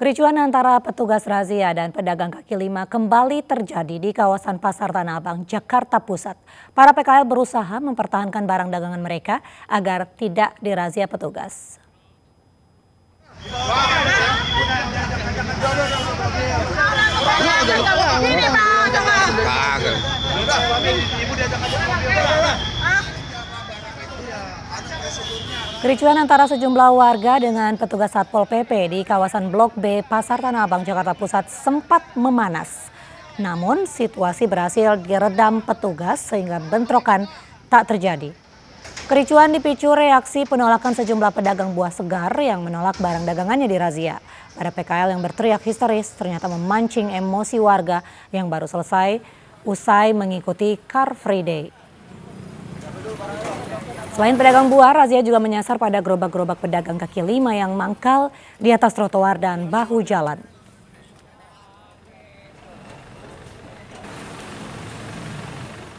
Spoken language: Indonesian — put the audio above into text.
Kericuan antara petugas razia dan pedagang kaki lima kembali terjadi di kawasan Pasar Tanah Abang, Jakarta Pusat. Para PKL berusaha mempertahankan barang dagangan mereka agar tidak dirazia petugas. Kericuan antara sejumlah warga dengan petugas Satpol PP di kawasan Blok B Pasar Tanah Abang Jakarta Pusat sempat memanas. Namun situasi berhasil diredam petugas sehingga bentrokan tak terjadi. Kericuan dipicu reaksi penolakan sejumlah pedagang buah segar yang menolak barang dagangannya di razia. Para PKL yang berteriak histeris ternyata memancing emosi warga yang baru selesai usai mengikuti Car Free Day. Selain pedagang buah, razia juga menyasar pada gerobak-gerobak pedagang kaki lima yang mangkal di atas trotoar dan bahu jalan.